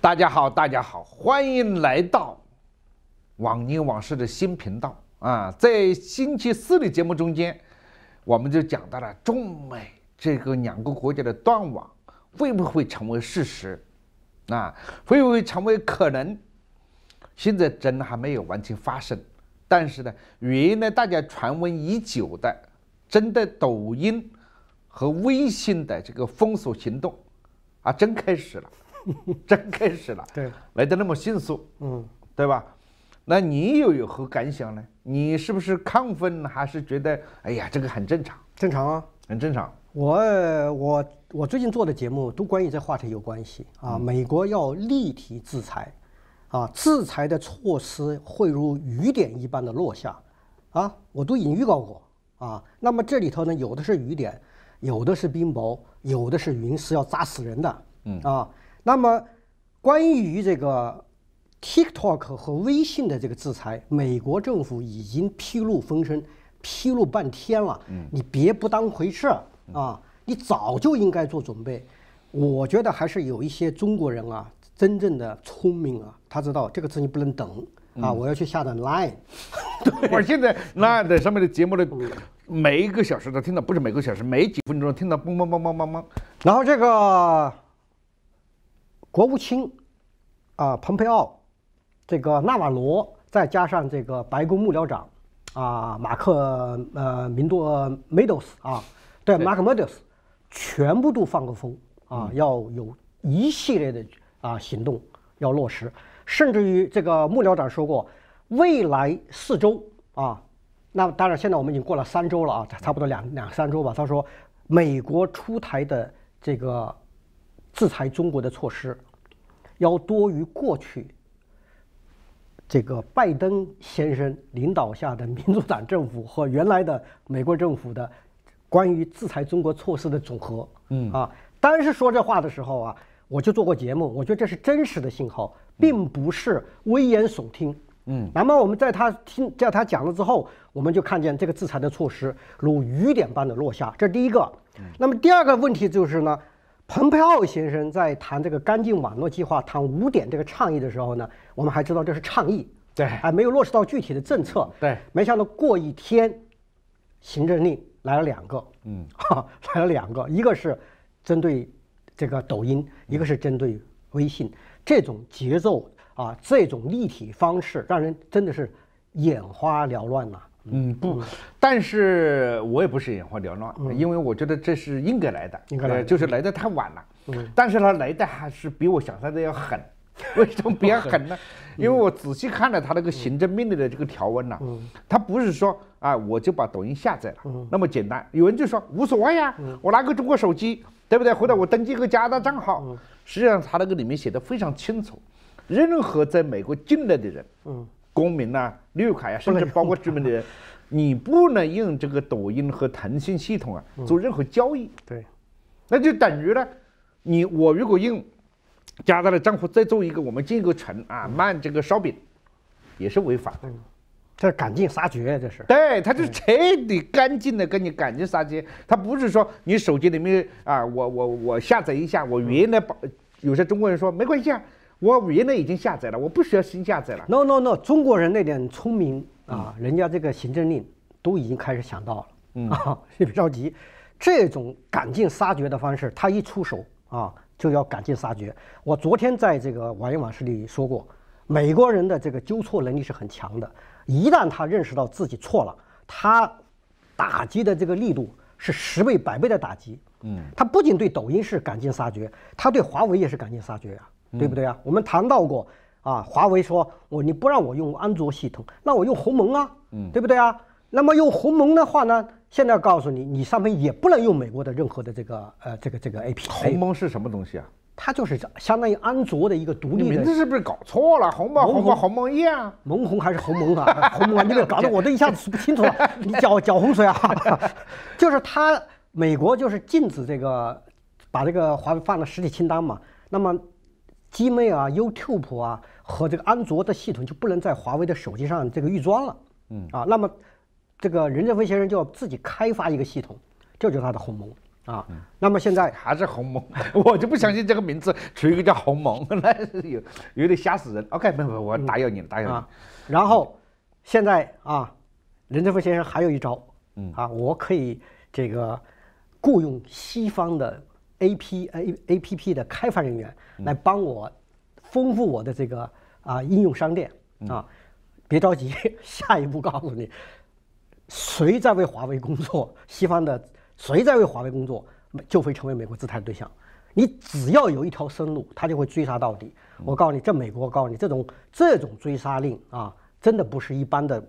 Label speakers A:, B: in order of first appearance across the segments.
A: 大家好，大家好，欢迎来到《往年往事》的新频道啊！在星期四的节目中间，我们就讲到了中美这个两个国家的断网会不会成为事实，啊，会不会成为可能？现在真还没有完全发生，但是呢，原来大家传闻已久的针对抖音和微信的这个封锁行动，啊，真开始了。真开始了，对，来的那么迅速，嗯，对吧？那你又有何感想呢？你是不是亢奋，还是觉得哎呀，这个很正常？正常啊，很正常。
B: 我我我最近做的节目都关于这话题有关系啊。美国要立体制裁，啊，制裁的措施会如雨点一般的落下，啊，我都已经预告过啊。那么这里头呢，有的是雨点，有的是冰雹，有的是云，是要砸死人的，嗯啊。那么，关于这个 TikTok 和微信的这个制裁，美国政府已经披露风声，披露半天了。嗯，你别不当回事啊！你早就应该做准备。我觉得还是有一些中国人啊，真正的聪明啊，他知道这个
A: 事情不能等啊，我要去下载 Line。对，我现在 Line 的上面的节目的。每一个小时都听到，不是每个小时，每几分钟听到，嘣嘣嘣嘣嘣嘣。然后这
B: 个。国务
A: 卿啊，蓬佩奥，
B: 这个纳瓦罗，再加上这个白宫幕僚长啊，马克呃，明多梅多斯啊，对，马克梅多斯，全部都放个风啊，要有一系列的啊行动要落实，甚至于这个幕僚长说过，未来四周啊，那当然现在我们已经过了三周了啊，差不多两两三周吧。他说，美国出台的这个。制裁中国的措施，要多于过去这个拜登先生领导下的民主党政府和原来的美国政府的关于制裁中国措施的总和。嗯啊，当时说这话的时候啊，我就做过节目，我觉得这是真实的信号，并不是危言耸听。嗯，那么我们在他听，在他讲了之后，我们就看见这个制裁的措施如雨点般的落下。这是第一个。那么第二个问题就是呢。蓬佩奥先生在谈这个“干净网络”计划、谈五点这个倡议的时候呢，我们还知道这是倡议，对，还没有落实到具体的政策，对。没想到过一天，行政令来了两个，嗯，哈，来了两个，一个是针对这个抖音，一个是针对微信，这种节奏啊，这种立体方式，让人真的是眼花缭乱呐。嗯不，
A: 但是我也不是眼花缭乱，因为我觉得这是应该来的，应该来，就是来的太晚了。嗯，但是他来的还是比我想象的要狠，为什么比较狠呢？因为我仔细看了他那个行政命令的这个条文了，他不是说啊我就把抖音下载了那么简单，有人就说无所谓呀，我拿个中国手机，对不对？或来我登记一个加拿大账号，实际上他那个里面写的非常清楚，任何在美国进来的人，公民呐、绿卡呀，甚至包括居民的人，你不能用这个抖音和腾讯系统啊做任何交易。对，那就等于呢，你我如果用加大的账户再做一个，我们建一个城啊，卖这个烧饼，也是违法的。嗯，
B: 这赶尽杀绝这事。
A: 对，他就彻底干净的跟你赶尽杀绝，他不是说你手机里面啊，我我我下载一下，我原来把有些中国人说没关系啊。我原来已经下载了，我不需要新下载了。No No No，中国人那点聪明啊，人家这个行政令都已经开始
B: 想到了，啊，别着急，这种赶尽杀绝的方式，他一出手啊就要赶尽杀绝。我昨天在这个网易网事里说过，美国人的这个纠错能力是很强的，一旦他认识到自己错了，他打击的这个力度是十倍、百倍的打击。嗯，他不仅对抖音是赶尽杀绝，他对华为也是赶尽杀绝呀。对不对啊？我们谈到过啊，华为说，我你不让我用安卓系统，那我用鸿蒙啊，嗯，对不对啊？那么用鸿蒙的话呢，现在告诉你，你上面也不能用美国的任何的这个呃这个这个 A P。P。鸿蒙
A: 是什么东西啊？它就是相当于安卓的一个独立的。你名字是不是搞错了？鸿蒙、鸿蒙、鸿蒙一啊，蒙红还是鸿蒙啊？鸿蒙啊，你这搞得我都一下子数不清楚了。你搅搅
B: 浑水啊？就是它，美国就是禁止这个，把这个华为放在实体清单嘛，那么。i 妹啊，YouTube 啊和这个安卓的系统就不能在华为的手机上这个预装了。嗯啊，那么这个任正非先生
A: 就要自己开发一个系统，这就是他的鸿蒙啊。那么现在 还是鸿蒙，我就不相信这个名字取一个叫鸿蒙，那是有有点吓死人。OK，不不，我打扰你了，打扰你、了。然后现在啊，任正非先生还有一招，
B: 嗯啊，我可以这个雇佣西方的。A P A A P P 的开发人员来帮我丰富我的这个啊应用商店啊，别着急，下一步告诉你，谁在为华为工作，西方的谁在为华为工作就会成为美国制裁的对象。你只要有一条生路，他就会追杀到底。我告诉你，这美国，我告诉你，这种这种追杀令啊，真的不是一般的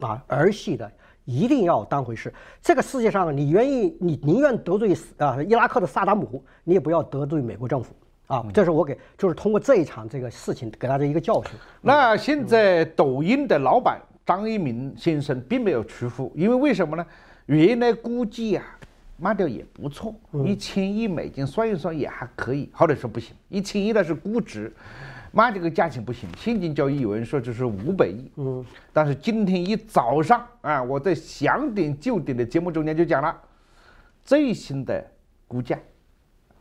B: 啊儿戏的。一定要当回事。这个世界上，你愿意，你宁愿得罪啊伊拉克的萨达姆，你也不要
A: 得罪美国政府啊！这是我给，就是通过这一场这个事情给大家一个教训。那现在抖音的老板张一鸣先生并没有屈服，因为为什么呢？原来估计啊，卖掉也不错，一千亿美金算一算也还可以。后来说不行，一千亿那是估值。卖这个价钱不行，现金交易有人说就是五百亿。嗯，但是今天一早上啊，我在想点就点的节目中间就讲了最新的估价、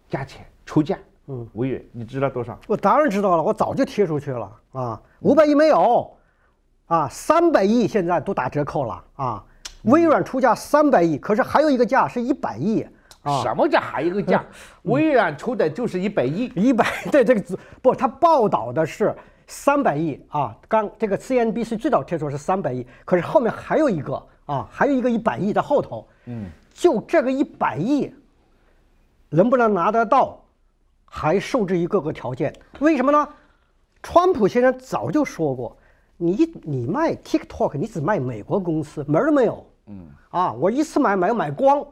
A: 价钱、出价。嗯，微软你知道多少？
B: 我当然知道了，我早就贴出去了啊，五百亿没有，啊，三百亿现在都打折扣了啊。微软出价三百亿，可是还有一个价是一百亿。
A: 什么叫还一个价？微软出的就是一百亿，一百 对这个字不，他报道的是三百亿
B: 啊。刚这个 CNBC 最早听说是三百亿，可是后面还有一个啊，还有一个一百亿在后头。嗯，就这个一百亿能不能拿得到，还受制于各个条件。为什么呢？川普先生早就说过，你你卖 TikTok，你只卖美国公司，门儿都没有。嗯，啊，我一次买买买光。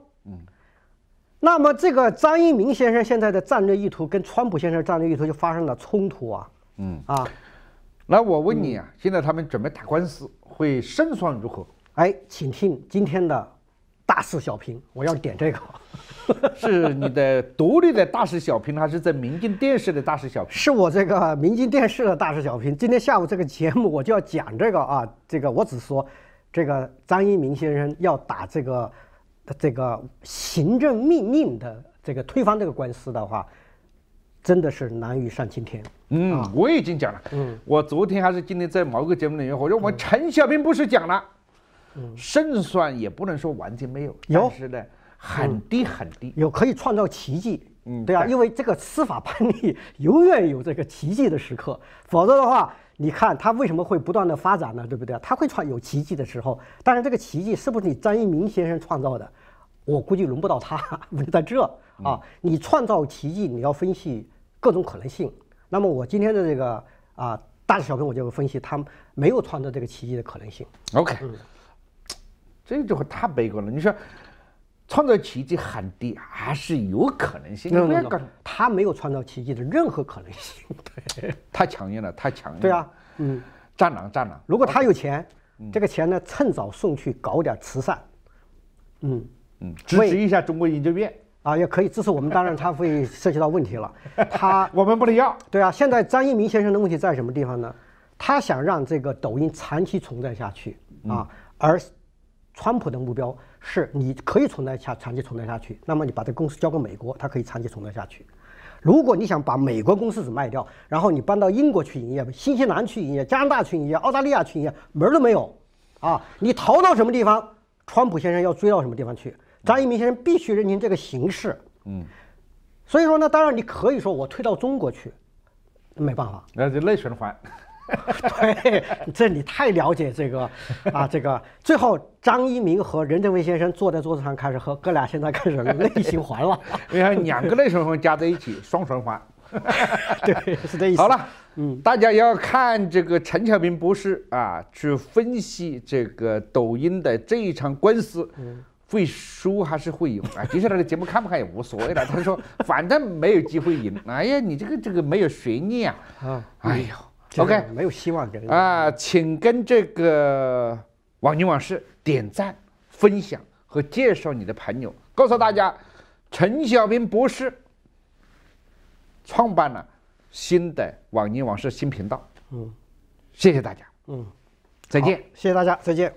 B: 那么这个张一鸣先生现在的战略意图跟川普先生战略意图就发生了冲突啊。嗯啊，那我问你啊，现在他们准备打官司，会胜算如何？哎，请听今天的，大事小评，我要点这个。
A: 是你的独立的大事小评，还是在民进电视的大事小评？是我这个民
B: 进电视的大事小评。今天下午这个节目我就要讲这个啊，这个我只说，这个张一鸣先生要打这个。这个行政命令的这个推翻这个官司的话，真的是难于上青天。
A: 嗯，我已经讲了，嗯，我昨天还是今天在某个节目里面，我说我们陈小平不是讲了，嗯，胜算也不能说完全没有，但是呢，很低很低，有可以创造奇迹。嗯，对啊，因为
B: 这个司法判例永远有这个奇迹的时刻，否则的话，你看它为什么会不断的发展呢？对不对？它会创有奇迹的时候，但是这个奇迹是不是你张一鸣先生创造的？我估计轮不到他。在这啊，你创造奇迹，你要分析各种可能性。那么我今天的这个啊，大的小非，我就会分析
A: 他没有创造这个奇迹的可能性。OK，嗯，这就会太悲观了。你说。创造奇迹很低，还是有可能性。他没有创
B: 造奇迹的任何可能性。
A: 太 强硬了，太强硬。对啊，嗯，
B: 战狼，战狼。如果他有钱，这个钱呢，趁早送去搞点慈善。
A: 嗯嗯，
B: 支持一下中国研究院啊，也可以支持我们。当然，他会涉及到问题了。他我们不能要。对啊，现在张一鸣先生的问题在什么地方呢？他想让这个抖音长期存在下去啊，而川普的目标。是，你可以存在下长期存在下去。那么你把这个公司交给美国，它可以长期存在下去。如果你想把美国公司子卖掉，然后你搬到英国去营业、新西兰去营业、加拿大去营业、澳大利亚去营业，门儿都没有。啊，你逃到什么地方，川普先生要追到什么地方去。张一鸣先生必须认清这个形势。嗯，所以说呢，当然你可以说我退到中国去，没办法，那就内循环。对，这你太了解这个啊，这个最后张一鸣和任正非先
A: 生坐在桌子上开始喝，哥俩现在开始内循环了。你 看两个内循环加在一起，双循环。对，是这意思。好了，嗯，大家要看这个陈晓明博士啊，去分析这个抖音的这一场官司，会输还是会赢啊？接下来的节目看不看也无所谓了。他说反正没有机会赢。哎呀，你这个这个没有悬念啊。啊，哎呦。OK，
B: 没有希望的
A: 啊！请跟这个《网经往事》点赞、分享和介绍你的朋友，告诉大家，陈小明博士创办了新的《网经往事》新频道。嗯，谢谢大家。嗯，再见。谢谢大家，再见。